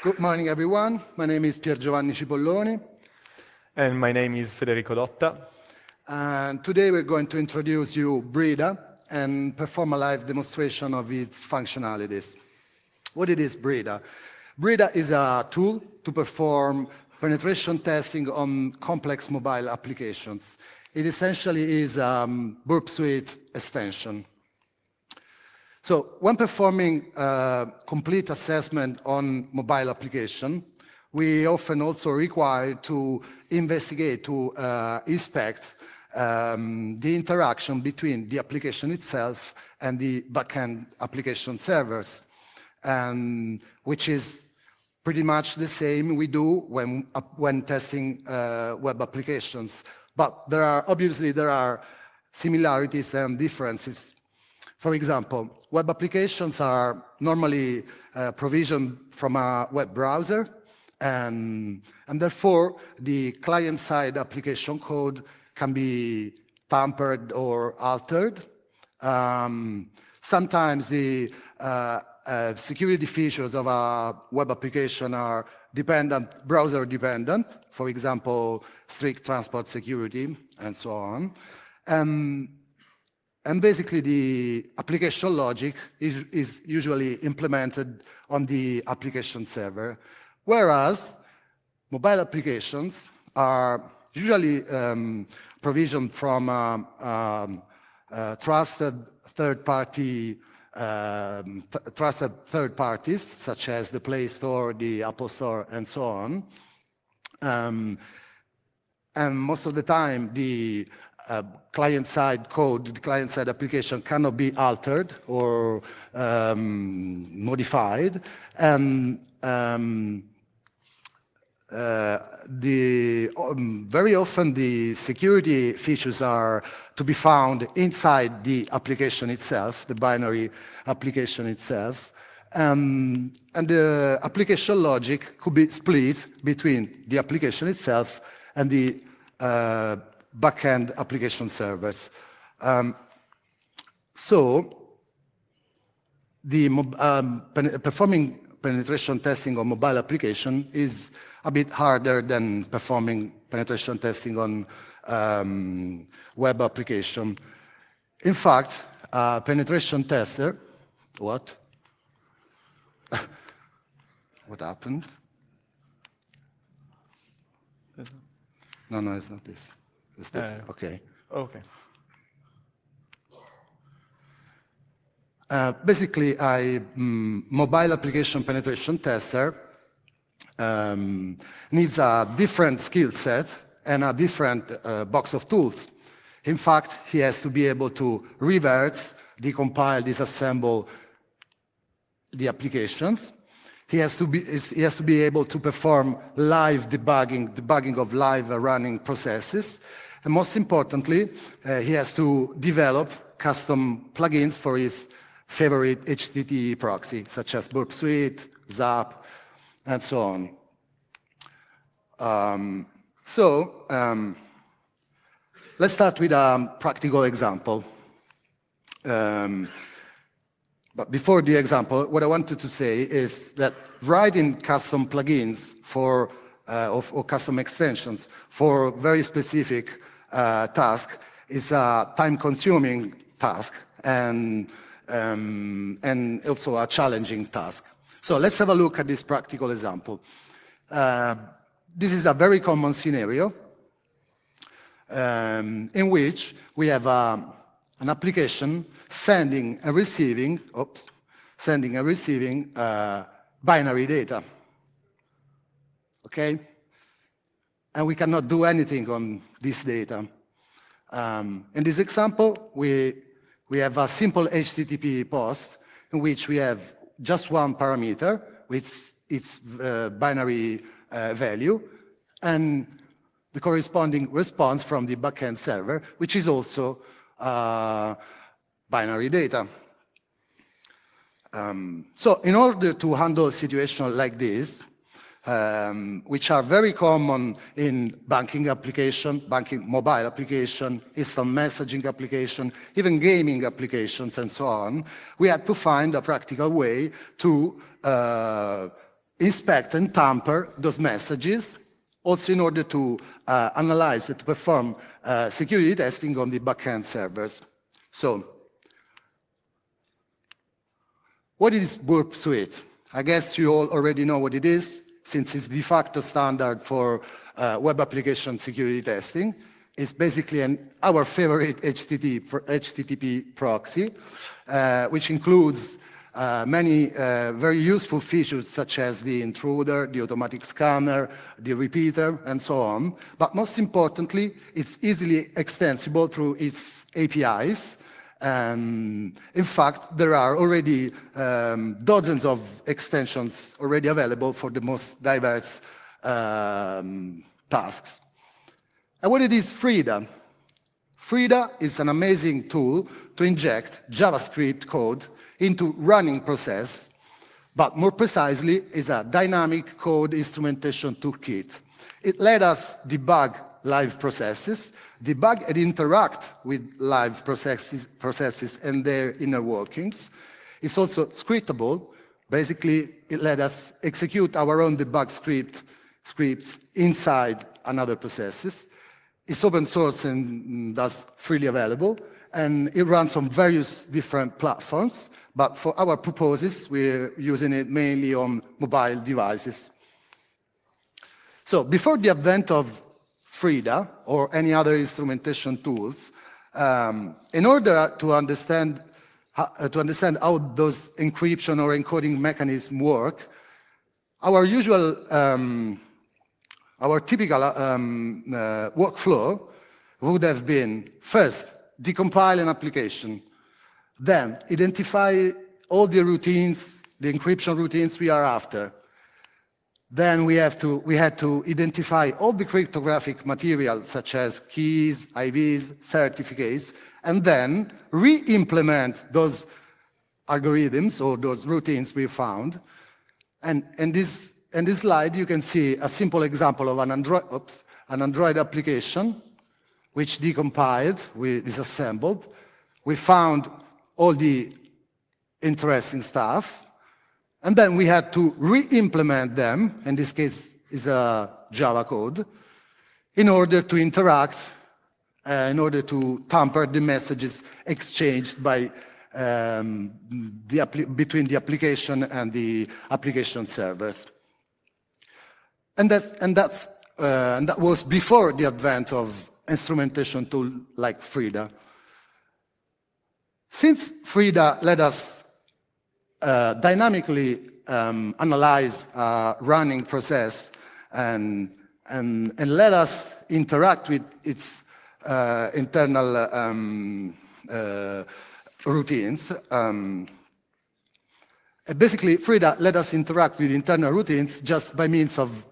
Good morning, everyone. My name is Pier Giovanni Cipolloni. And my name is Federico Dotta. And today we're going to introduce you Breda and perform a live demonstration of its functionalities. What it is Breda? Breda is a tool to perform penetration testing on complex mobile applications. It essentially is a um, burp suite extension. So when performing a uh, complete assessment on mobile application, we often also require to investigate, to uh, inspect um, the interaction between the application itself and the backend application servers, um, which is pretty much the same we do when, uh, when testing uh, web applications. But there are obviously there are similarities and differences for example, web applications are normally uh, provisioned from a web browser, and, and therefore the client-side application code can be tampered or altered. Um, sometimes the uh, uh, security features of a web application are dependent, browser dependent, for example, strict transport security and so on. Um, and basically, the application logic is, is usually implemented on the application server, whereas mobile applications are usually um, provisioned from uh, um, uh, trusted third party um, th trusted third parties such as the Play Store, the Apple Store, and so on. Um, and most of the time, the uh, client-side code, the client-side application cannot be altered or um, modified, and um, uh, the, um, very often the security features are to be found inside the application itself, the binary application itself, um, and the application logic could be split between the application itself and the uh, backend application servers. Um, so the um, pen performing penetration testing on mobile application is a bit harder than performing penetration testing on um, web application. In fact, a penetration tester, what? what happened? No, no, it's not this. Is that uh, okay? Okay. Uh, basically, I mm, mobile application penetration tester um, needs a different skill set and a different uh, box of tools. In fact, he has to be able to reverse, decompile, disassemble the applications. He has to be, he has to be able to perform live debugging, debugging of live running processes. And most importantly, uh, he has to develop custom plugins for his favorite HTTP proxy, such as Burp Suite, ZAP, and so on. Um, so um, let's start with a practical example. Um, but before the example, what I wanted to say is that writing custom plugins for uh, or, custom extensions for very specific uh, task is a time-consuming task and, um, and also a challenging task. So let's have a look at this practical example. Uh, this is a very common scenario um, in which we have uh, an application sending and receiving, oops, sending and receiving uh, binary data. Okay? And we cannot do anything on this data. Um, in this example, we, we have a simple HTTP post in which we have just one parameter with its uh, binary uh, value and the corresponding response from the backend server, which is also uh, binary data. Um, so in order to handle a situation like this, um, which are very common in banking application, banking mobile application, instant messaging application, even gaming applications and so on, we had to find a practical way to uh, inspect and tamper those messages, also in order to uh, analyze and to perform uh, security testing on the backend servers. So, what is Burp Suite? I guess you all already know what it is since it's de facto standard for uh, web application security testing. It's basically an, our favorite HTTP, HTTP proxy, uh, which includes uh, many uh, very useful features such as the intruder, the automatic scanner, the repeater, and so on. But most importantly, it's easily extensible through its APIs, um, in fact, there are already um, dozens of extensions already available for the most diverse um, tasks. And what it is Frida? Frida is an amazing tool to inject JavaScript code into running process, but more precisely, is a dynamic code instrumentation toolkit. It let us debug live processes debug and interact with live processes, processes and their inner workings. It's also scriptable. Basically, it let us execute our own debug script scripts inside another processes. It's open source and thus freely available, and it runs on various different platforms. But for our purposes, we're using it mainly on mobile devices. So before the advent of Frida or any other instrumentation tools um, in order to understand, how, uh, to understand how those encryption or encoding mechanisms work, our usual, um, our typical uh, um, uh, workflow would have been first, decompile an application, then identify all the routines, the encryption routines we are after, then we, have to, we had to identify all the cryptographic material such as keys, IVs, certificates, and then re-implement those algorithms or those routines we found. And in this, in this slide, you can see a simple example of an Android, oops, an Android application, which decompiled, we disassembled. We found all the interesting stuff, and then we had to re-implement them, in this case is a Java code, in order to interact, uh, in order to tamper the messages exchanged by um, the between the application and the application servers. And that's, and, that's, uh, and that was before the advent of instrumentation tool like Frida. Since Frida let us uh, dynamically um, analyze a running process and, and, and let us interact with its uh, internal um, uh, routines. Um, basically, Frida let us interact with internal routines just by means of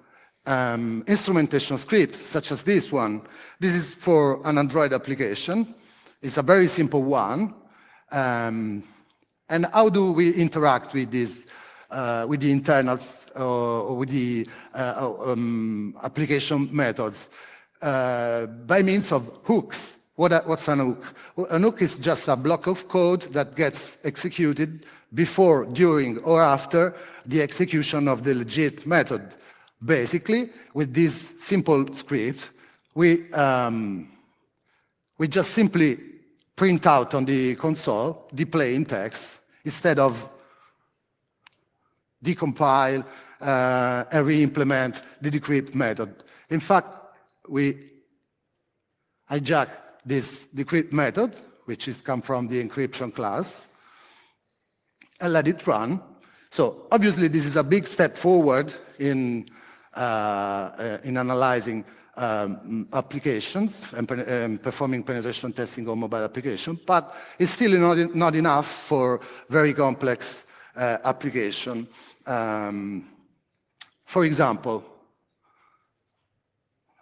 um, instrumentation scripts, such as this one. This is for an Android application. It's a very simple one. Um, and how do we interact with this, uh, with the internals or, uh, or with the uh, uh, um, application methods? Uh, by means of hooks. What what's an hook? An hook is just a block of code that gets executed before, during, or after the execution of the legit method. Basically, with this simple script, we, um, we just simply print out on the console the plain text instead of decompile uh, and re-implement the decrypt method. In fact, we hijack this decrypt method, which is come from the encryption class, and let it run. So obviously this is a big step forward in, uh, uh, in analyzing um, applications and, um, performing penetration testing on mobile application, but it's still not, not enough for very complex uh, application. Um, for example,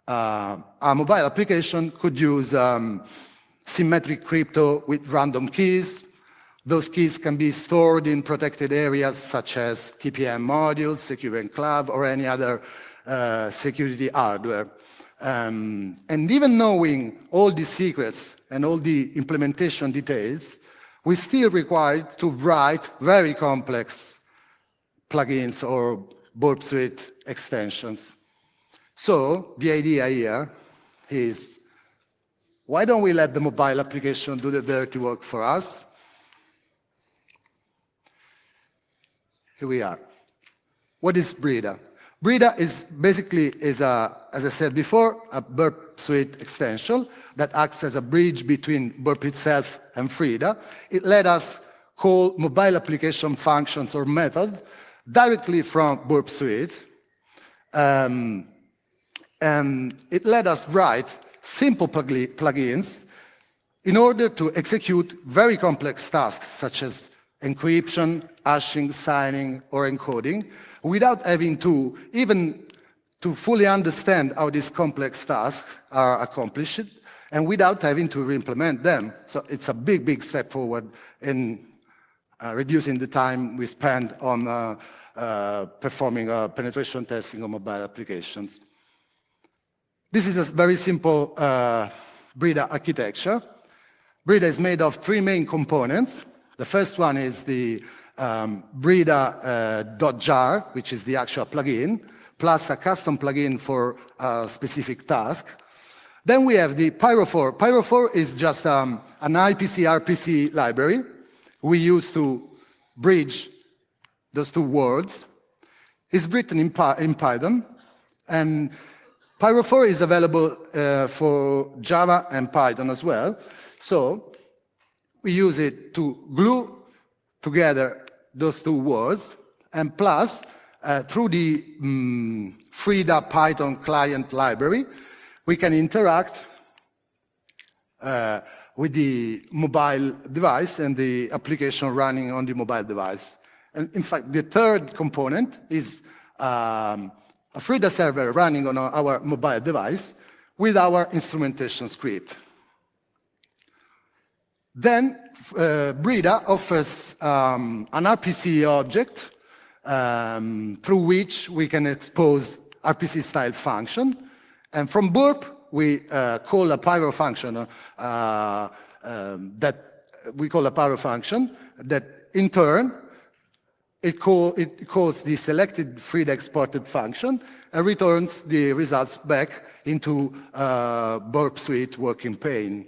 uh, a mobile application could use um, symmetric crypto with random keys. Those keys can be stored in protected areas such as TPM modules, Secure Enclave, or any other uh, security hardware. Um, and even knowing all the secrets and all the implementation details, we still required to write very complex plugins or bulb suite extensions. So the idea here is, why don't we let the mobile application do the dirty work for us? Here we are. What is Breda? Brida is basically, is a, as I said before, a burp suite extension that acts as a bridge between burp itself and Frida. It let us call mobile application functions or methods directly from burp suite. Um, and it let us write simple plugins in order to execute very complex tasks such as encryption, hashing, signing, or encoding, without having to even to fully understand how these complex tasks are accomplished and without having to re-implement them. So it's a big, big step forward in uh, reducing the time we spend on uh, uh, performing uh, penetration testing on mobile applications. This is a very simple uh, Brida architecture. Brida is made of three main components. The first one is the um, Brida.jar, uh, which is the actual plugin, plus a custom plugin for a specific task. Then we have the Pyro4. Pyro4 is just um, an IPC RPC library we use to bridge those two worlds. It's written in, in Python, and Pyro4 is available uh, for Java and Python as well. So we use it to glue together those two words, and plus, uh, through the um, mm, Frida Python client library, we can interact uh, with the mobile device and the application running on the mobile device. And in fact, the third component is um, a Frida server running on our mobile device with our instrumentation script. Then uh, Brida offers um, an RPC object um, through which we can expose RPC style function. And from burp, we uh, call a pyro function uh, uh, um, that we call a pyro function that in turn it, call, it calls the selected freed exported function and returns the results back into uh, burp suite working pane.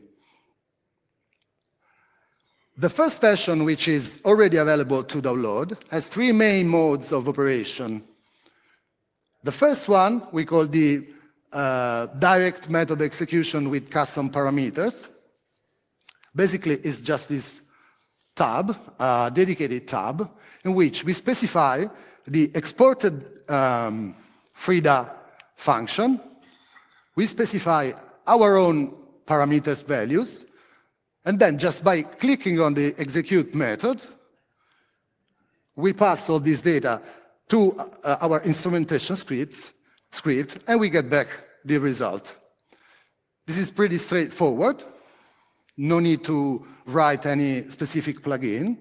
The first version, which is already available to download, has three main modes of operation. The first one we call the uh, direct method execution with custom parameters. Basically, it's just this tab, uh, dedicated tab, in which we specify the exported um, FRIDA function. We specify our own parameters values, and then just by clicking on the execute method, we pass all this data to uh, our instrumentation scripts, script, and we get back the result. This is pretty straightforward. No need to write any specific plugin.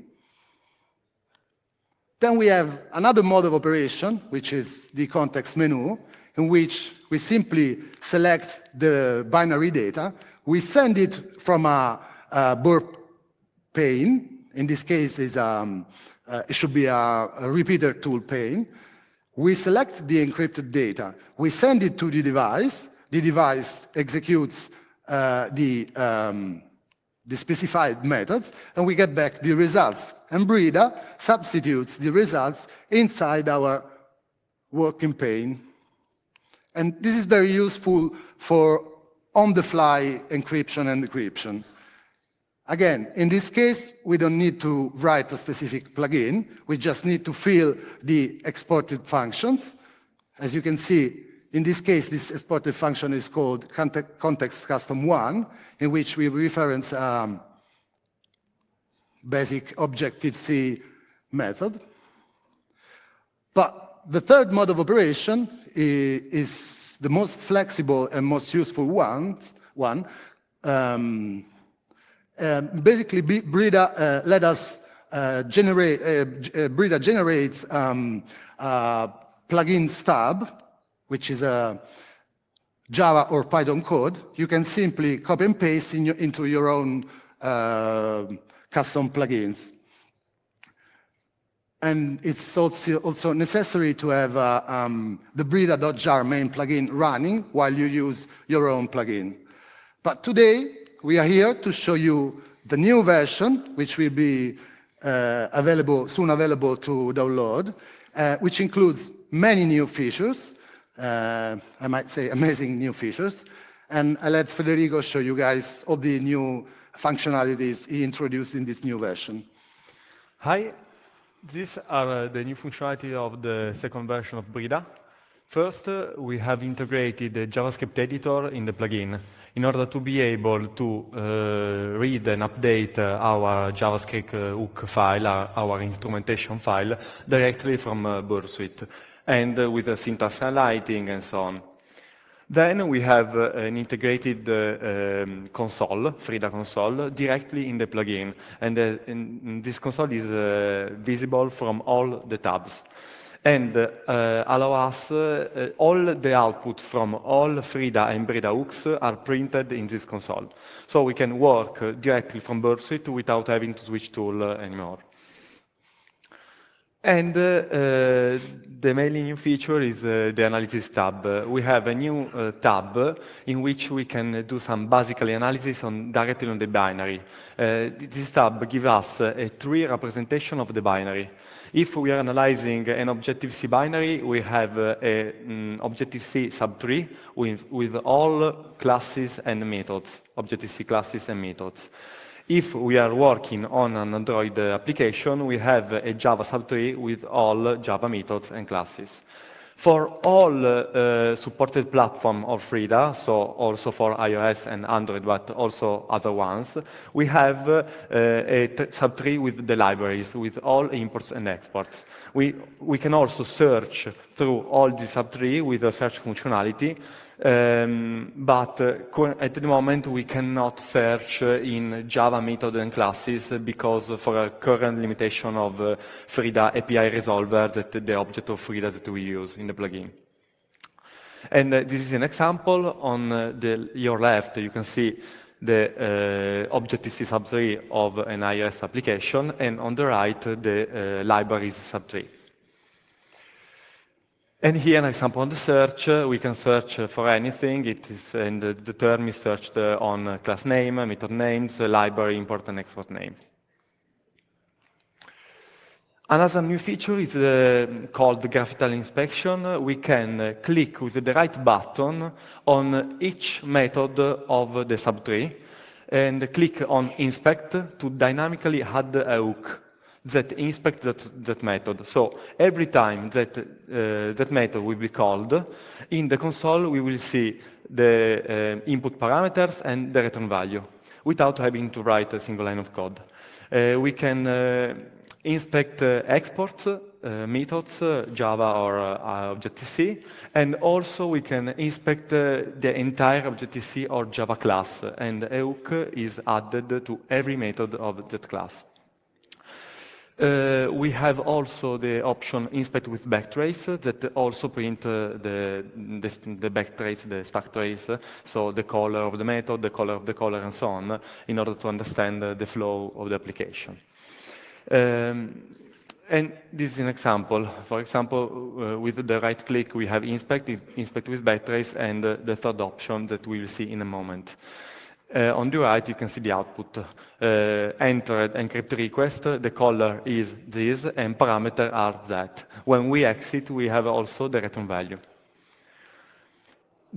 Then we have another mode of operation, which is the context menu, in which we simply select the binary data. We send it from a uh, burp pain. In this case, is, um, uh, it should be a, a repeater tool pain. We select the encrypted data. We send it to the device. The device executes uh, the, um, the specified methods, and we get back the results. And Breda substitutes the results inside our working pane. And this is very useful for on-the-fly encryption and decryption. Again, in this case, we don't need to write a specific plugin. We just need to fill the exported functions. As you can see, in this case, this exported function is called context custom one, in which we reference um, basic Objective-C method. But the third mode of operation is the most flexible and most useful one, one um, um, basically Breda uh, let us uh, generate, uh, Breda generates um, plugins tab, which is a Java or Python code. You can simply copy and paste in your, into your own custom plugins. And it's also, also necessary to have uh, um, the Breda.jar main plugin running while you use your own plugin. But today, we are here to show you the new version, which will be uh, available soon available to download, uh, which includes many new features. Uh, I might say amazing new features. And I let Federico show you guys all the new functionalities he introduced in this new version. Hi, these are uh, the new functionality of the second version of Brida. First, uh, we have integrated the JavaScript editor in the plugin in order to be able to uh, read and update uh, our JavaScript eh, hook file, our, our, instrumentation file, directly from uh, Bursuit, and with the syntax highlighting and so on. Then we have uh, an integrated uh, um, console, Frida console, directly in the plugin. And, uh, and this console is visible from all the tabs and uh, allow us uh, all the output from all Frida and Breda hooks are printed in this console. So we can work uh, directly from BurbSuite without having to switch tool anymore. And uh, uh the mainly new feature is uh, the analysis tab. We have a new uh, tab in which we can do some basically analysis on directly on the binary. Uh, this tab gives us a tree representation of the binary. If we are analyzing an Objective-C binary, we have uh, an mm, Objective-C subtree with, with all classes and methods, Objective-C classes and methods. If we are working on an Android application, we have a Java subtree with all Java methods and classes. For all uh, supported platforms of Frida, so also for iOS and Android, but also other ones, we have uh, a subtree with the libraries, with all imports and exports. We, we can also search through all the subtree with a search functionality, um, but at the moment we cannot search in Java method and classes because for a current limitation of uh, Frida API resolver that the object of Frida that we use in the plugin. And uh, this is an example. On uh, the, your left, you can see the uh, is subtree of an iOS application, and on the right, the uh, libraries subtree. And here an example on the search, uh, we can search uh, for anything. It is, and the term is searched uh, on class name, method names, library import and export names. Another new feature is uh, called graphical inspection. We can uh, click with the right button on each method of the subtree and click on inspect to dynamically add a hook that inspect that, that method. So every time that uh, that method will be called, in the console we will see the uh, input parameters and the return value without having to write a single line of code. Uh, we can uh, inspect uh, exports, uh, methods, Java or Objective-C, and also we can inspect the entire Objective-C or Java class, and EUC is added to every method of that class. Uh, we have also the option inspect with backtrace that also print uh, the, the, the backtrace, the stack trace, so the color of the method, the color of the color, and so on, in order to understand uh, the flow of the application. Um, and this is an example. For example, uh, with the right click, we have inspect, inspect with backtrace, and uh, the third option that we will see in a moment. Uh, on the right, you can see the output. Uh, eh, entered encrypt request, the color is this, and parameter are that. When we exit, we have also the return value.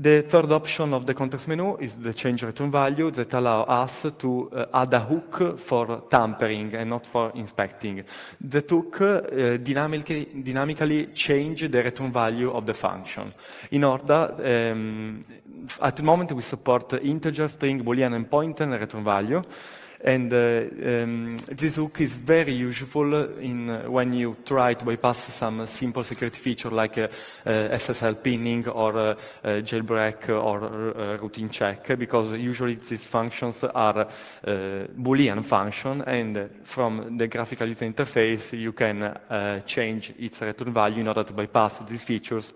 The third option of the context menu is the change return value that allow us to uh, add a hook for tampering and not for inspecting. The hook uh, dynamically, dynamically change the return value of the function. In order, um, at the moment we support integer, string, boolean, and pointer and return value. And uh, um, this hook is very useful in uh, when you try to bypass some simple security feature like uh, SSL pinning or jailbreak or routine check, because usually these functions are Boolean function, and from the graphical user interface, you can change its return value in order to bypass these features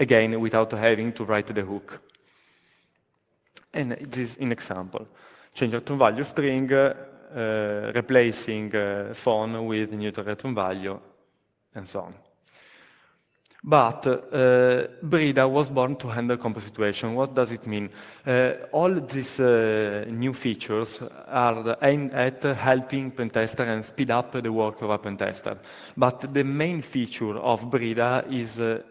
again without having to write the hook. And this is an example change return value string, uh, replacing uh, phone with new return value, and so on. But uh, eh, Brida was born to handle complex situation. What does it mean? Uh, all these uh, new features are aimed at helping pentester and speed up the work of a pentester. But the main feature of Brida is the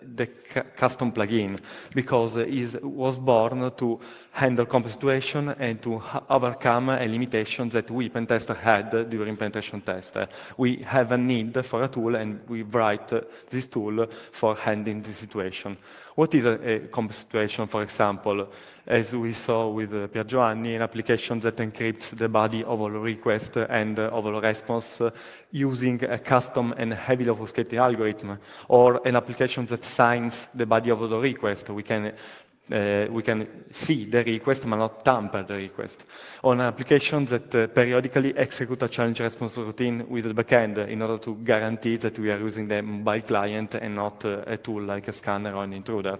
custom plugin because it was born to handle compensation and to overcome a uh, limitation that we pen tester had during penetration test. Uh, we have a need for a tool and we write uh, this tool for handling the situation. What is a, a compensation, for example? As we saw with uh, Pier Giovanni, an application that encrypts the body of all request and uh, of all response uh, using a custom and heavily obfuscated algorithm, or an application that signs the body of all request. We can uh, we can see the request but not tamper the request. On an application that uh, periodically execute a challenge response routine with the backend in order to guarantee that we are using the mobile client and not uh, a tool like a scanner or an intruder.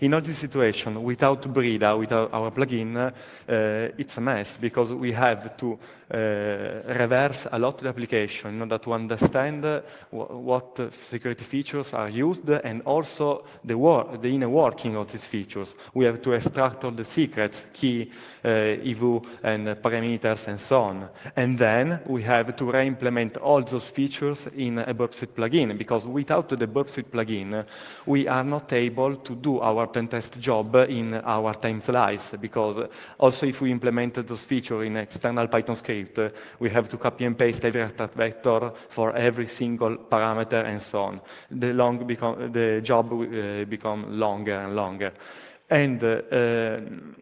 In all this situation, without Brida, without our plugin, it's a mess because we have to Eh, reverse a lot the application in order to understand what security features are used and also the, the, inner working of these features. We have to extract all the secrets, key, EVU, eh, and parameters, and so on. And then we have to re-implement all those features in a BurbSuite plugin, because without the BurbSuite plugin, we are not able to do our pentest job in our time slice, because also if we implemented those features in external Python script, script. We have to copy and paste every vector for every single parameter and so on. The, long become, the job uh, become longer and longer. And uh, um,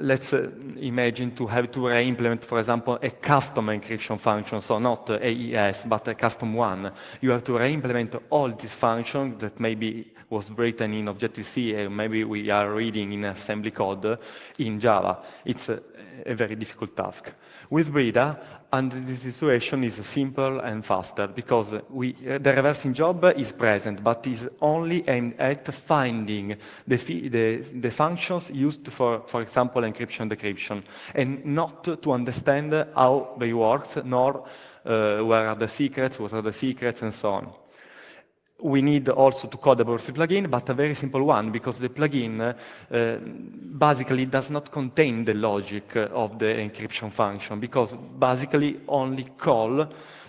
let's uh, imagine to have to re-implement, for example, a custom encryption function, so not AES, but a custom one. You have to re-implement all these functions that maybe was written in Objective-C and uh, maybe we are reading in assembly code in Java. It's a, a very difficult task. With Brida, and the situation is simple and faster because we, uh, the reversing job is present, but is only aimed at finding the, the, the functions used for, for example, encryption decryption, and not to understand how they work, nor uh, where are the secrets, what are the secrets, and so on we need also to code a Borsy plugin, but a very simple one because the plugin uh, basically does not contain the logic uh, of the encryption function because basically only call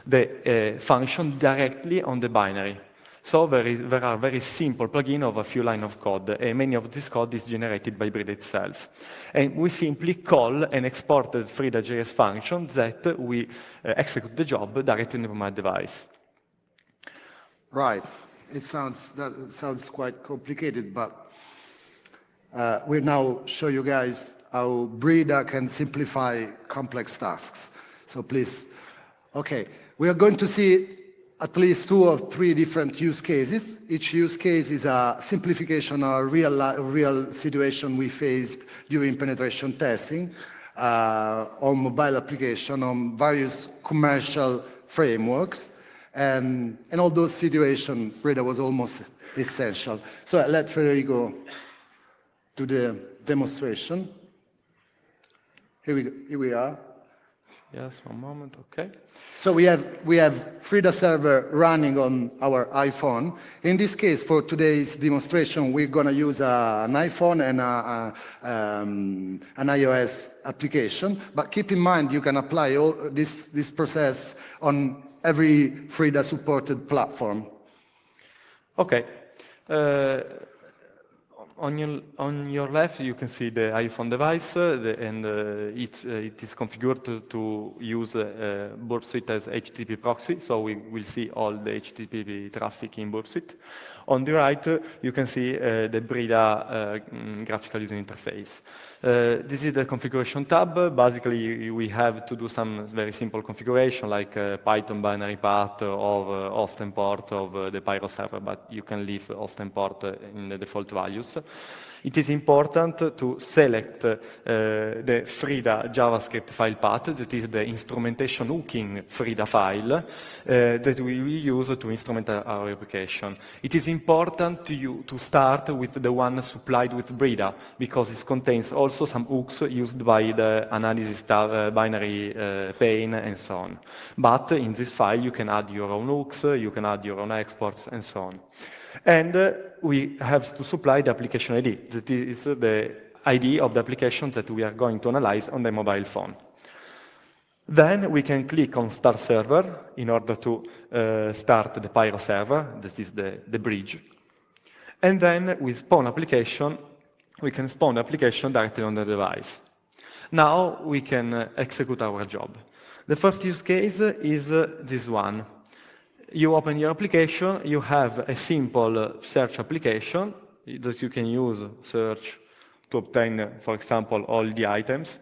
the uh, function directly on the binary. So there, is, there are very simple plugins of a few lines of code, and many of this code is generated by Breed itself. And we simply call an exported FreeDA.js function that we uh, execute the job directly on my device. Right. It sounds that sounds quite complicated, but uh, we'll now show you guys how Breda can simplify complex tasks. So please, okay, we are going to see at least two or three different use cases. Each use case is a simplification or a real, real situation we faced during penetration testing uh, on mobile application on various commercial frameworks. Um, and all those situations, Breda was almost essential. So I let Federico do the demonstration. Here we, go. here we are. Yes, one moment, okay. So we have, we have Frida server running on our iPhone. In this case, for today's demonstration, we're going to use a, an iPhone and a, a, um, an iOS application. But keep in mind, you can apply all this, this process on every Frida supported platform. Okay. Uh, on your on your left, you can see the iPhone device, uh, the, and uh, it uh, it is configured to, to use uh, uh BurbSuite as HTTP proxy. So we will see all the HTTP traffic in BurbSuite. On the right, uh, you can see the Brida mm, graphical user interface. Uh, this is the configuration tab. Basically, we have to do some very simple configuration like uh, Python binary path of uh, host and port of uh, the Pyro server, but you can leave host and port uh, in the default values. It is important to select uh, the Frida JavaScript file path, that is the instrumentation hooking Frida file uh, that we use to instrument our application. It is important to, you, to start with the one supplied with Brida, because it contains also some hooks used by the analysis uh, binary uh, pane, and so on. But in this file, you can add your own hooks, you can add your own exports, and so on. And uh, we have to supply the application ID. That is the ID of the application that we are going to analyze on the mobile phone. Then we can click on Start Server in order to uh, start the Pyro server, this is the, the bridge. And then with spawn application, we can spawn the application directly on the device. Now we can uh, execute our job. The first use case is uh, this one you open your application, you have a simple search application that you can use search to obtain, for example, all the items.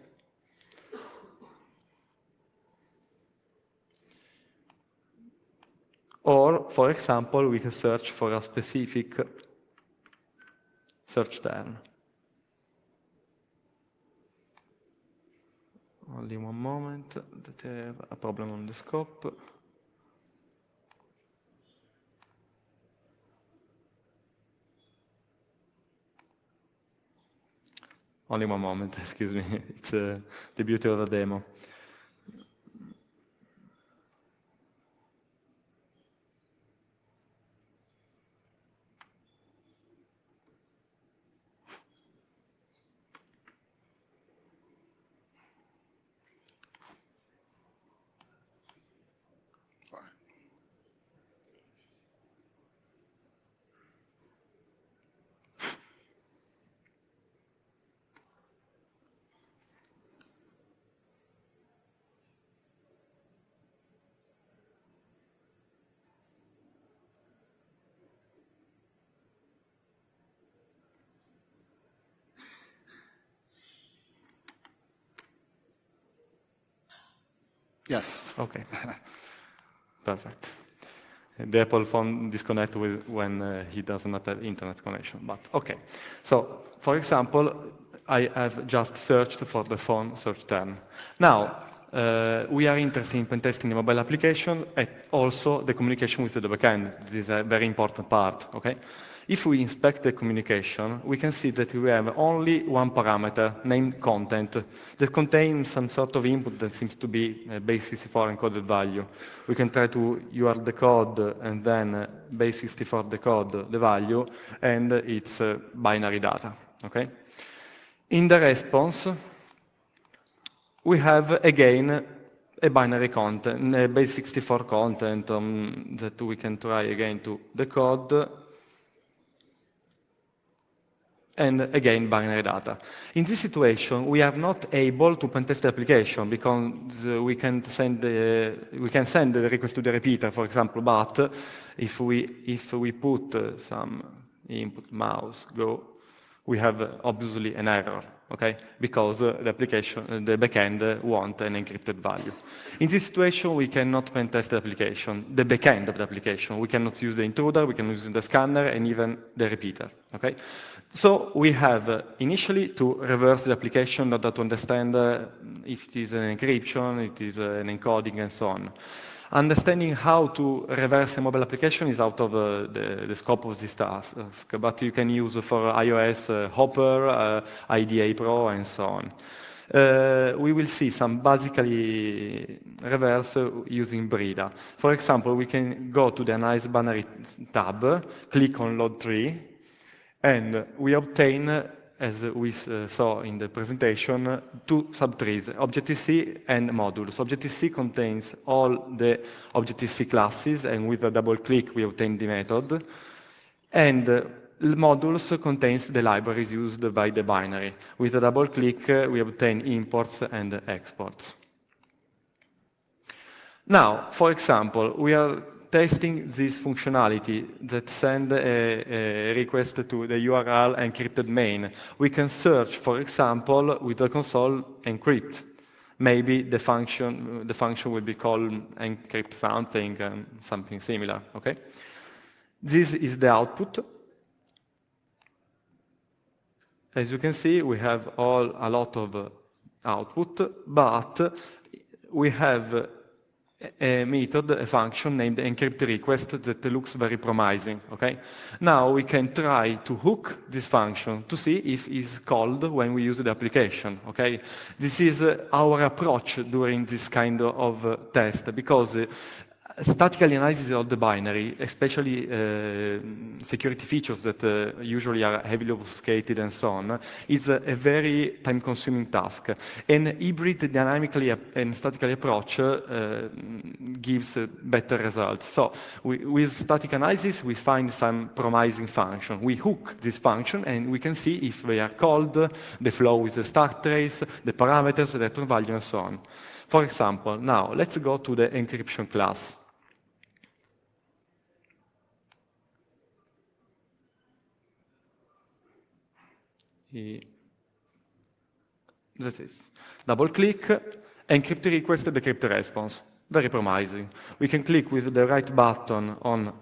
Or, for example, we can search for a specific search term. Only one moment, that I have a problem on the scope. Only one moment, excuse me. It's uh, the beauty of a demo. Yes. Okay. Perfect. The Apple phone disconnect with, when uh, he does not have internet connection, but okay. So, for example, I have just searched for the phone search term. Now, uh, we are interested in testing the mobile application and also the communication with the backend. This is a very important part, okay? If we inspect the communication, we can see that we have only one parameter, named content, that contains some sort of input that seems to be a base64 encoded value. We can try to URL the code and then uh, base64 decode the value and its uh, binary data. Okay? In the response, we have again a binary content, a base64 content um, that we can try again to decode and again binary data. In this situation, we are not able to pentest the application because uh, we can send the, we can send the request to the repeater, for example. But if we if we put uh, some input mouse go, we have obviously an error. Okay, because uh, the application, the backend want an encrypted value. In this situation, we cannot pentest the application, the backend of the application. We cannot use the intruder, we can use the scanner, and even the repeater. Okay. So we have uh, initially to reverse the application in order to understand uh, if it is an encryption, it is uh, an encoding, and so on. Understanding how to reverse a mobile application is out of uh, the, the, scope of this task, uh, but you can use for iOS uh, Hopper, IDA Pro, and so on. Uh, we will see some basically reverse using Brida. For example, we can go to the Analyze Binary tab, click on Load 3, and we obtain, as we uh, saw in the presentation, two subtrees, Objective-C and modules. Objective-C contains all the Objective-C classes, and with a double click, we obtain the method. And uh, modules contains the libraries used by the binary. With a double click, uh, we obtain imports and exports. Now, for example, we are testing this functionality that send a, a, request to the URL encrypted main. We can search, for example, with the console encrypt. Maybe the function, the function will be called encrypt something, um, something similar, okay? This is the output. As you can see, we have all a lot of uh, output, but we have a eh, eh, method, a function named encrypt request that looks very promising, okay? Now we can try to hook this function to see if it's called when we use the application, okay? This is our approach during this kind of eh, test because statical analysis of the binary, especially uh, security features that uh, usually are heavily obfuscated and so on, is a, a very time-consuming task. An hybrid dynamically and statically approach uh, gives uh, better results. So we, with static analysis, we find some promising function. We hook this function, and we can see if they are called, the flow with the start trace, the parameters, the return value, and so on. For example, now let's go to the encryption class. This is. Double click, encrypt request, decrypt response. Very promising. We can click with the right button on,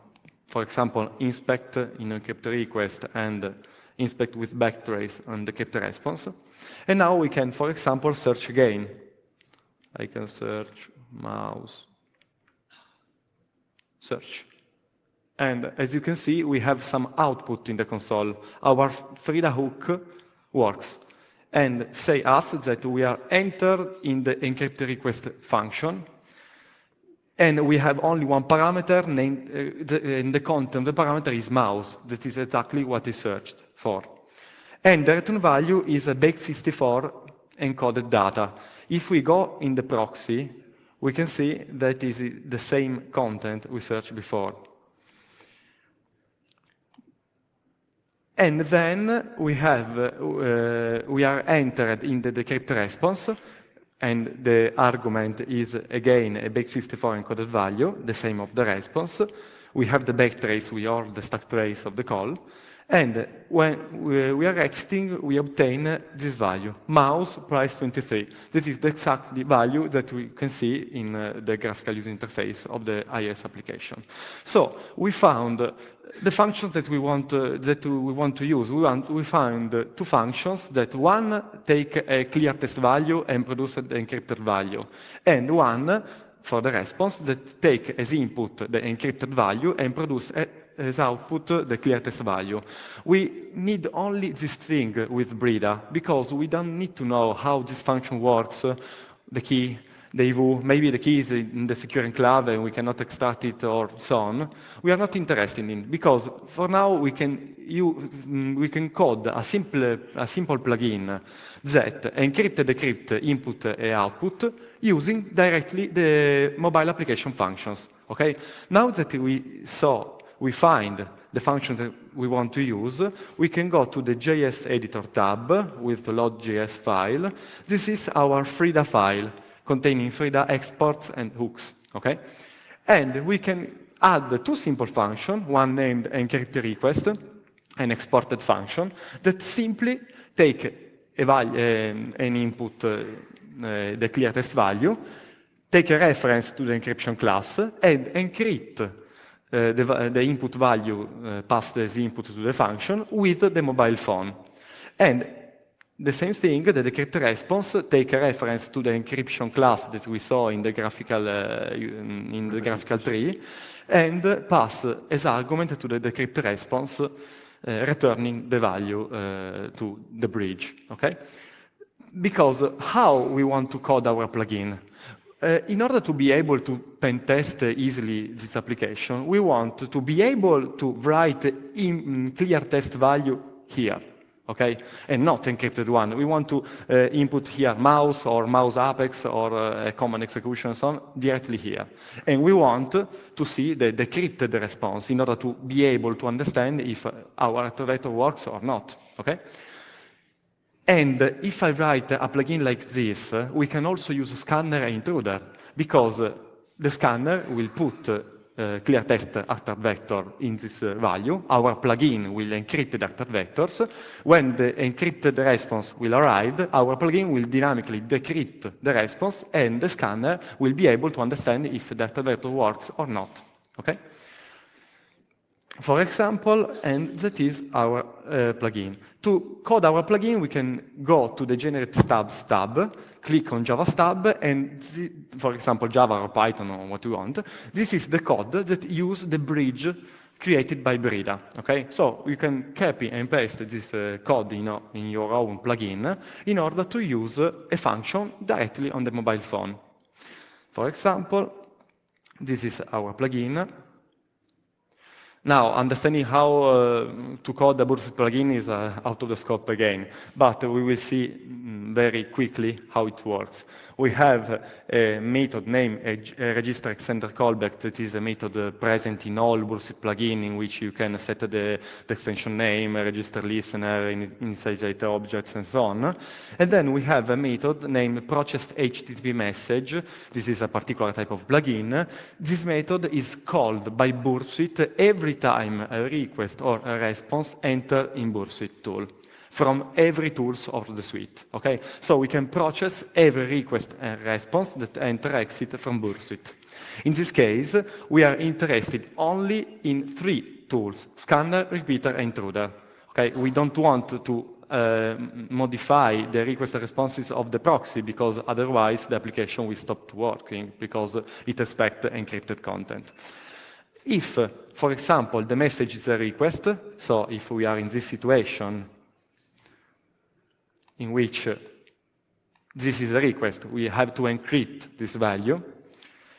for example, inspect in encrypt request and inspect with backtrace on decrypt response. And now we can, for example, search again. I can search mouse, search. And as you can see, we have some output in the console. Our Frida hook works and say us that we are entered in the encrypt request function and we have only one parameter named uh, the, the content the parameter is mouse that is exactly what is searched for and the return value is a bake64 encoded data if we go in the proxy we can see that is the same content we searched before And then we, have, uh, we are entered in the decrypt response, and the argument is again a big 64 encoded value, the same of the response. We have the backtrace, we are the stack trace of the call. And when we are exiting, we obtain this value, mouse price 23. This is the exact value that we can see in uh, the graphical user interface of the IS application. So we found the functions that we want uh, that we want to use. We want we two functions that one take a clear text value and produce an encrypted value, and one for the response that take as input the encrypted value and produce as output the clear test value. We need only this string with Brida because we don't need to know how this function works, the key, the EVU, maybe the key is in the secure enclave and we cannot extract it or so on. We are not interested in because for now we can, you, mm, we can code a simple, a simple plugin that encrypt decrypt input and output using directly the mobile application functions. Okay? Now that we saw we find the functions that we want to use, we can go to the JS editor tab with the load.js file. This is our Frida file containing Frida exports and hooks, okay? And we can add two simple functions, one named encrypt request, an exported function, that simply take eh, an input, uh, the clear text value, take a reference to the encryption class, and encrypt Eh, the, the, input value uh, eh, passed as input to the function with the mobile phone. And the same thing, the decrypt response take a reference to the encryption class that we saw in the graphical, uh, in the graphical tree and pass as argument to the decrypt response returning the value to the bridge, okay? Because how we want to code our plugin? Uh, in order to be able to pen test easily this application, we want to be able to write in clear test value here, okay, and not encrypted one. We want to uh, input here mouse or mouse apex or uh, a common execution so on directly here. And we want to see the decrypted response in order to be able to understand if our activator works or not, okay? And if I write a plugin like this, we can also use scanner and intruder because the scanner will put uh, clear text artifact vector in this uh, value. Our plugin will encrypt the artifact vectors. When the encrypted response will arrive, our plugin will dynamically decrypt the response, and the scanner will be able to understand if the artifact vector works or not. Okay? for example, and that is our uh, plugin. To code our plugin, we can go to the Generate Stubs tab, click on Java Stub, and for example, Java or Python or what you want. This is the code that use the bridge created by Brida. Okay, so you can copy and paste this uh, code in, in your own plugin in order to use a function directly on the mobile phone. For example, this is our plugin. Now, understanding how uh, to code the Burst plugin is uh, out of the scope again, but we will see mm, very quickly how it works. We have a method named register extender callback that is a method uh, present in all Burst plugins in which you can set the, the extension name, register listener, in, objects, and so on. And then we have a method named processed HTTP message. This is a particular type of plugin. This method is called by Bursuit every every time a request or a response enter in Bursuit tool from every tools of the suite. Okay, so we can process every request and response that enter exit from Bursuit. In this case, we are interested only in three tools: scanner, repeater, and intruder. Okay, we don't want to uh, modify the request responses of the proxy because otherwise the application will stop working because it expects encrypted content if, for example, the message is a request, so if we are in this situation in which this is a request, we have to encrypt this value.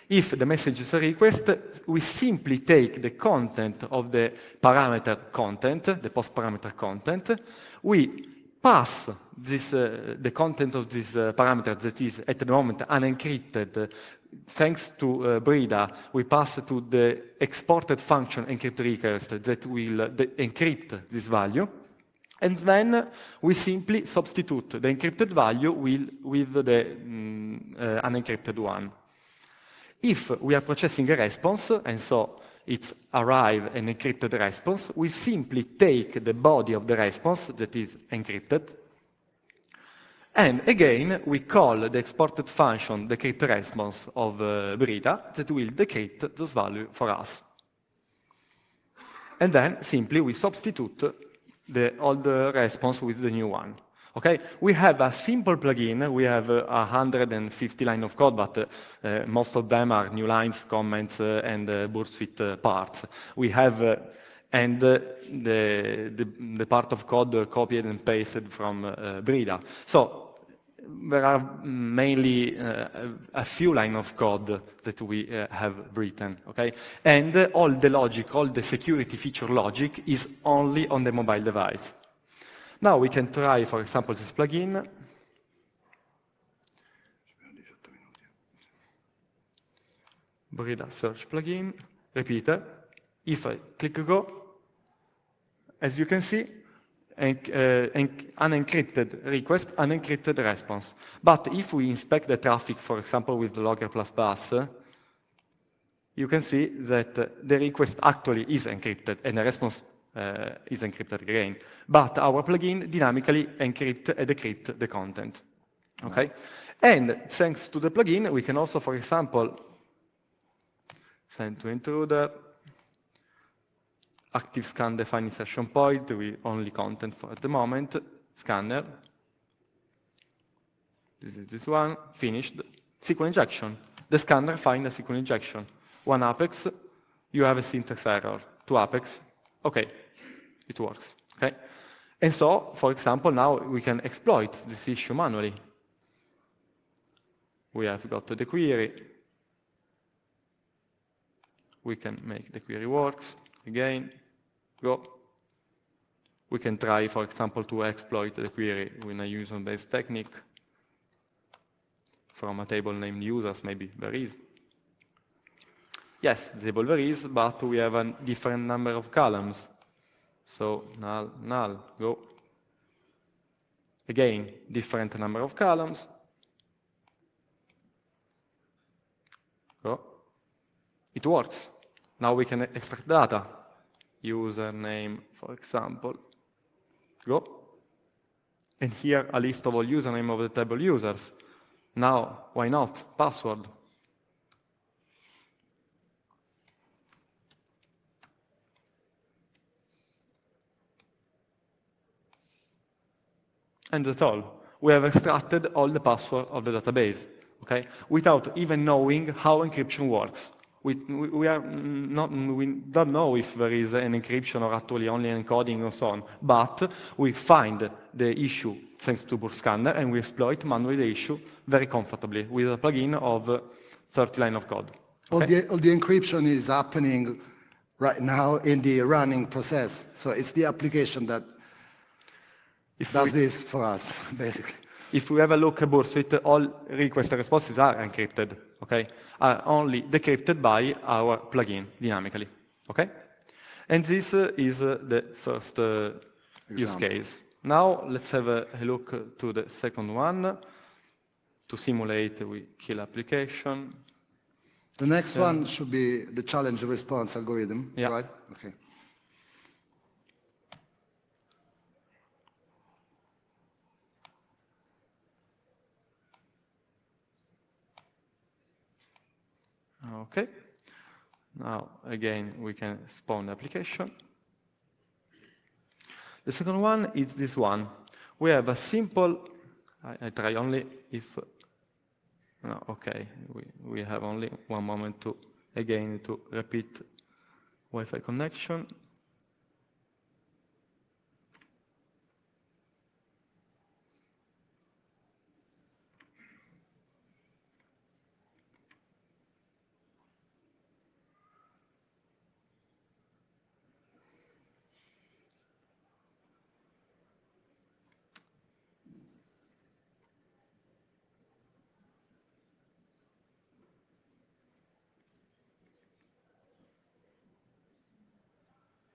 If the message is a request, we simply take the content of the parameter content, the post parameter content, we pass this, uh, the content of this uh, parameter that is at the moment unencrypted. Thanks to uh, Breda, we pass to the exported function encrypt request that will uh, encrypt this value. And then we simply substitute the encrypted value with, with the mm, uh, unencrypted one. If we are processing a response, and so its arrive an encrypted response, we simply take the body of the response that is encrypted, and again, we call the exported function decrypt response of uh, Brita that will decrypt this value for us. And then simply we substitute the old response with the new one. Okay, we have a simple plugin. We have uh, 150 lines of code, but uh, uh, most of them are new lines, comments, uh, and uh, uh, parts. We have uh, and the, the, the part of code copied and pasted from Brida. So there are mainly a few lines of code that we have written. Okay, and all the logic, all the security feature logic is only on the mobile device. Now we can try, for example, this plugin. Brida search plugin, it. If I click go, as you can see, an, uh, unencrypted request, unencrypted response. But if we inspect the traffic, for example, with logger++, bus, you can see that the request actually is encrypted and the response Eh, is encrypted again. But our plugin dynamically encrypt and decrypt the content. Okay? And thanks to the plugin, we can also, for example, send to intruder, active scan define session point, we only content for at the moment, scanner. This is this one, finished. SQL injection. The scanner finds a SQL injection. One apex, you have a syntax error. Two apex, okay it works. Okay? And so, for example, now we can exploit this issue manually. We have got the query. We can make the query works again. Go. We can try, for example, to exploit the query with a user-based technique from a table named users, maybe there is. Yes, the table there is, but we have a different number of columns. So null, null, go. Again, different number of columns. Go. It works. Now we can extract data. Username, for example. Go. And here a list of all username of the table users. Now, why not? Password. And that's all. We have extracted all the password of the database, okay? Without even knowing how encryption works. We, we, are not, we don't know if there is an encryption or actually only encoding and so on, but we find the issue thanks to Scanner, and we exploit manually the issue very comfortably with a plugin of 30 line of code. Okay? All, the, all the encryption is happening right now in the running process. So it's the application that if does we, this for us, basically. If we have a look at Bursuit, all request responses are encrypted, okay? Are only decrypted by our plugin dynamically, okay? And this uh, is uh, the first uh, use case. Now let's have a, a look to the second one. To simulate, we kill application. The next so, one should be the challenge response algorithm, yeah. right? Okay. Okay. Now, again, we can spawn the application. The second one is this one. We have a simple, I, I try only if, no, okay, we, we have only one moment to, again, to repeat Wi-Fi connection.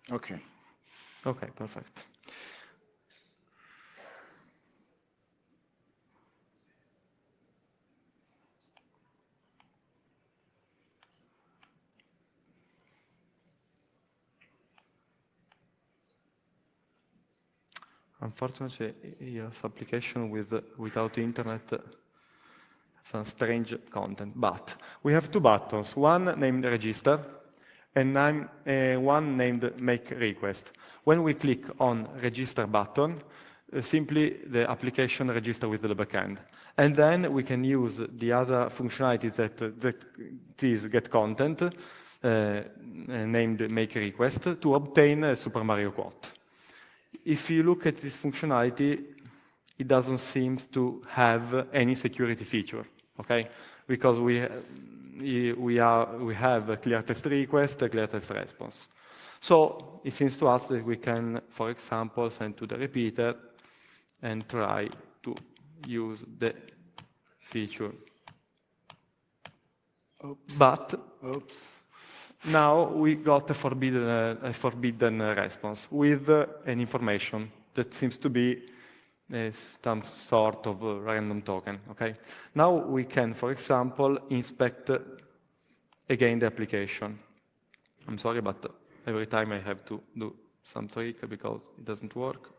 Okay. Okay, perfect. Unfortunately, yes, application with without internet uh, some strange content. But we have two buttons, one named register, and uh, one named make request. When we click on register button, uh, simply the application register with the backend. And then we can use the other functionality that, uh, that is get content, uh, uh, named make request, to obtain a Super Mario quote. If you look at this functionality, it doesn't seem to have any security feature, okay? Because we, we, are, we have a clear test request, a clear test response. So it seems to us that we can, for example, send to the repeater and try to use the feature. Oops. But Oops. now we got a forbidden, a forbidden response with uh, an information that seems to be is some sort of random token, okay? Now we can, for example, inspect again the application. I'm sorry, but every time I have to do some trick because it doesn't work.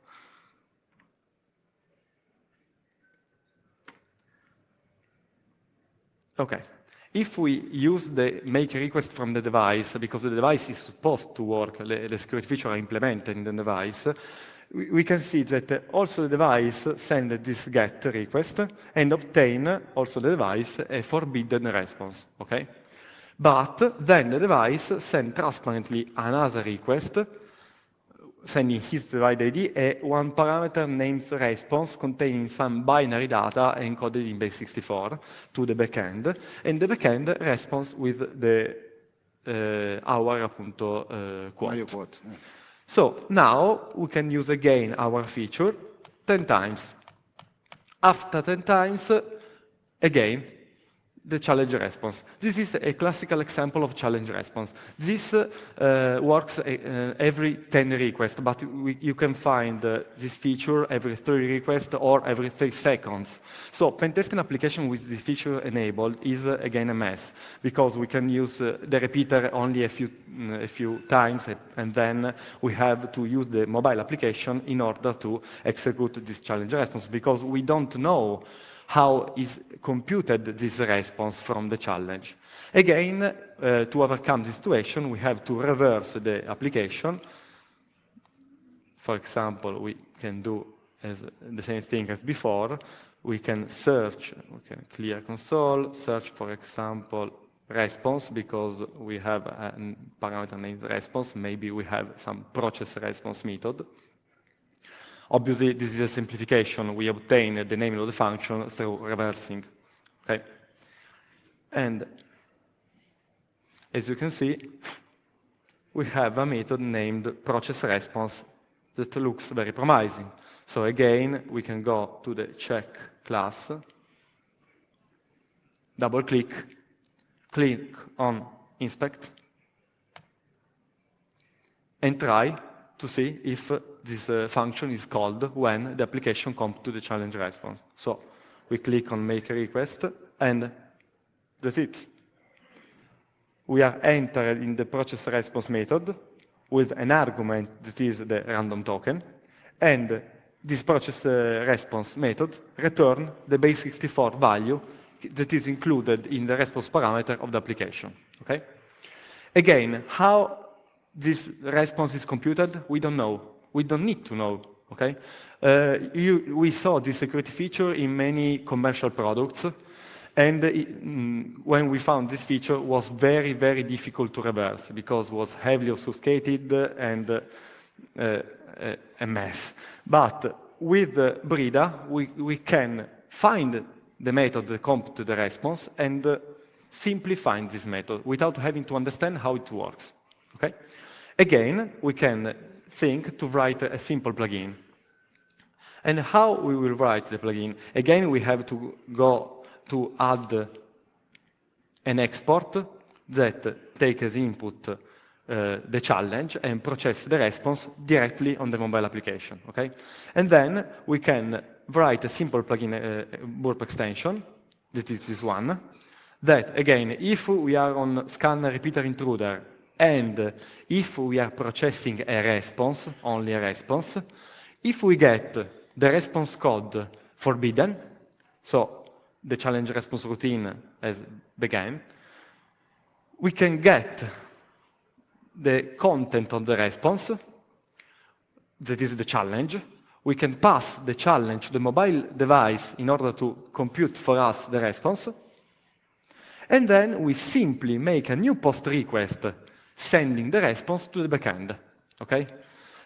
Okay. If we use the make request from the device, because the device is supposed to work, the, the security feature are implemented in the device, we can see that also the device send this GET request and obtain also the device a forbidden response, okay? But then the device send transparently another request, sending his device ID a one parameter names response containing some binary data encoded in base64 to the backend, and the backend responds with the uh, our appunto uh, quote. Mario quote. Yeah. So now we can use again our feature 10 times. After 10 times, again, the challenge response. This is a classical example of challenge response. This uh, works a, uh, uh, every 10 requests, but we, you can find uh, this feature every 30 requests or every 3 seconds. So pentesting application with this feature enabled is uh, again a mess because we can use uh, the repeater only a few, mm, a few times and then we have to use the mobile application in order to execute this challenge response because we don't know how is computed this response from the challenge. Again, uh, to overcome this situation, we have to reverse the application. For example, we can do as the same thing as before. We can search, we can clear console, search, for example, response because we have a parameter named response. Maybe we have some process response method. Obviously, this is a simplification. We obtain the naming of the function through reversing. Okay? And as you can see, we have a method named process response that looks very promising. So again, we can go to the check class, double click, click on inspect, and try to see if this uh, function is called when the application comes to the challenge response. So we click on make a request, and that's it. We are entered in the process response method with an argument that is the random token, and this process uh, response method return the base64 value that is included in the response parameter of the application. Okay? Again, how this response is computed, we don't know we don't need to know. Okay, uh, you, we saw this security feature in many commercial products, and it, uh, mm, when we found this feature, was very very difficult to reverse because it was heavily obfuscated and uh, uh, a mess. But with Brida, we, we can find the method that comp to the response and uh, simply find this method without having to understand how it works. Okay? Again, we can Think to write a simple plugin. And how we will write the plugin? Again, we have to go to add an export that takes input uh, the challenge and process the response directly on the mobile application. Okay? And then we can write a simple plugin uh, burp extension, that is this one, that again, if we are on scanner repeater intruder and if we are processing a response, only a response, if we get the response code forbidden, so the challenge response routine has begun, we can get the content of the response, that is the challenge. We can pass the challenge to the mobile device in order to compute for us the response. And then we simply make a new post request sending the response to the backend. Okay?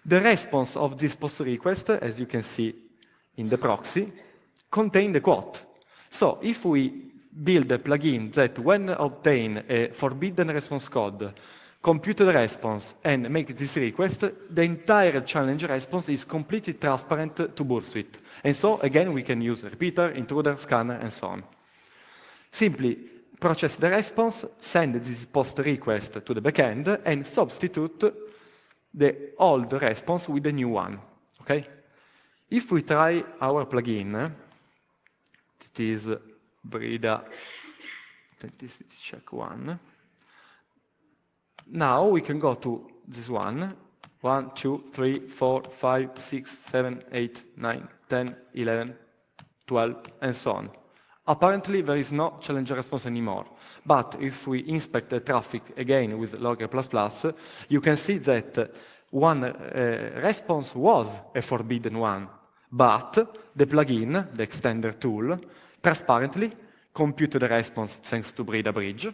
The response of this post request, as you can see in the proxy, contain the quote. So if we build a plugin that when obtain a forbidden response code, compute the response and make this request, the entire challenge response is completely transparent to Bursuit. And so again, we can use repeater, intruder, scanner, and so on. Simply, process the response, send this post request to the backend, and substitute the old response with the new one. Okay? If we try our plugin, it is Brida, this is check one. Now we can go to this one, 1, 2, 3, 4, 5, 6, 7, 8, 9, 10, 11, 12, and so on. Apparently, there is no challenge response anymore. But if we inspect the traffic again with logger++, you can see that one uh, response was a forbidden one, but the plugin, the extender tool, transparently compute the response thanks to Breda Bridge,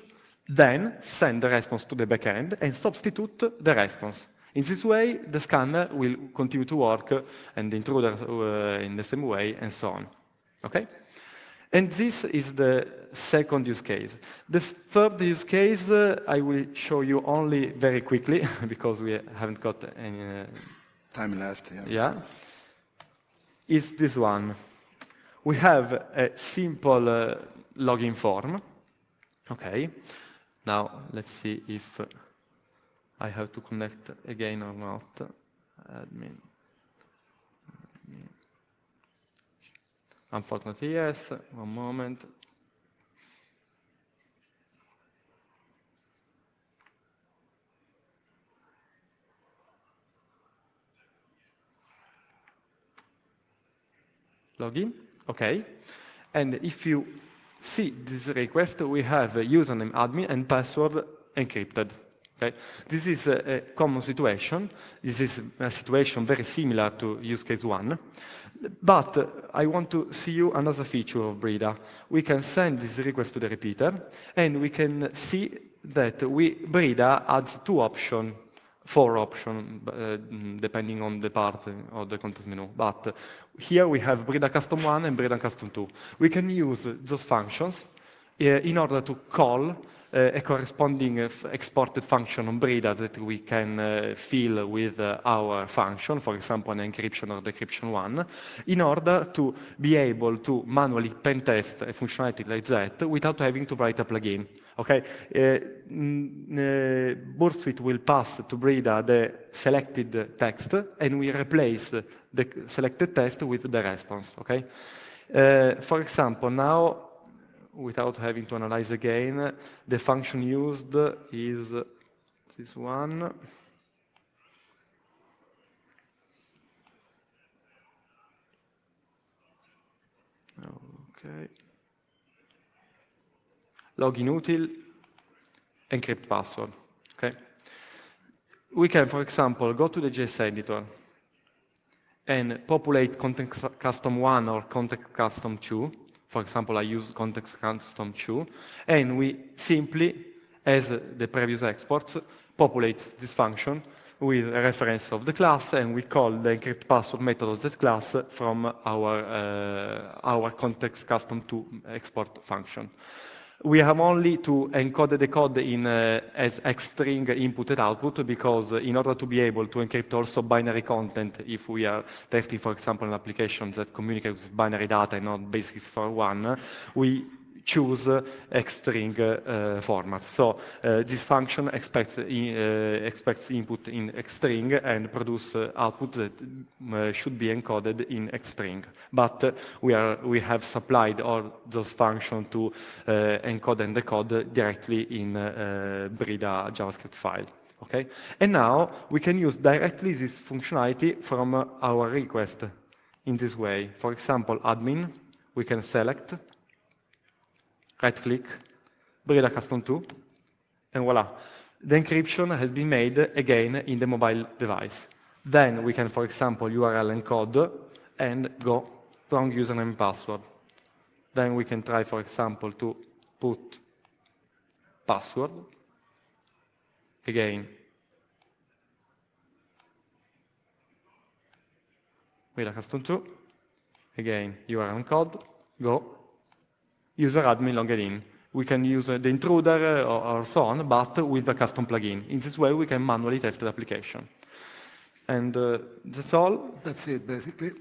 then send the response to the backend and substitute the response. In this way, the scanner will continue to work and the intruder uh, in the same way and so on. Okay? And this is the second use case. The third use case uh, I will show you only very quickly because we haven't got any uh, time left. Yeah. yeah. Is this one. We have a simple uh, login form. Okay. Now let's see if I have to connect again or not. Admin. Unfortunately, yes. One moment. Login, okay. And if you see this request, we have username admin and password encrypted. Okay. This is a, a common situation. This is a situation very similar to use case one. But I want to see you another feature of Breda. We can send this request to the repeater, and we can see that we, Breda adds two options, four options, uh, depending on the part of the context menu. But here we have Breda custom 1 and Breda custom 2. We can use those functions uh, in order to call uh, a corresponding exported function on Breda that we can uh, fill with uh, our function, for example, an encryption or decryption one, in order to be able to manually pen test a functionality like that without having to write a plugin. Okay, uh, will pass to Breda the selected text, and we replace the selected text with the response. Okay, uh, for example, now without having to analyze again. The function used is this one. Okay. login inutil, encrypt password. Okay. We can, for example, go to the JS editor and populate context custom one or context custom two for example, I use context custom 2, and we simply, as the previous exports, populate this function with a reference of the class, and we call the encrypt password method of that class from our, uh, our context custom 2 export function we have only to encode the code in, uh, as X string input and output because uh, in order to be able to encrypt also binary content, if we are testing, for example, an application that communicates binary data and not basis for one, we choose X string uh, format. So uh, this function expects, in, uh, expects input in string and produce uh, output that mm, should be encoded in string. But we, are, we have supplied all those functions to encode and decode directly in Brida JavaScript file. Okay? And now we can use directly this functionality from our request in this way. For example, admin, we can select right click, a Custom 2, and voila. The encryption has been made again in the mobile device. Then we can, for example, URL encode and go wrong username and password. Then we can try, for example, to put password again. a Custom 2, again, URL encode, go, user admin login. We can use uh, the intruder uh, or, or, so on, but with the custom plugin. In this way, we can manually test the application. And uh, that's all. That's it, basically.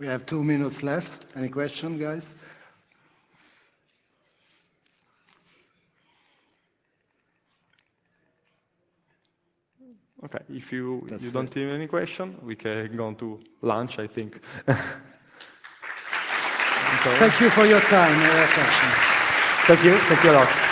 We have two minutes left. Any question, guys? Okay, if you, you don't have any question, we can go on to lunch, I think. Thank you for your time and attention. Thank you. Thank you a lot.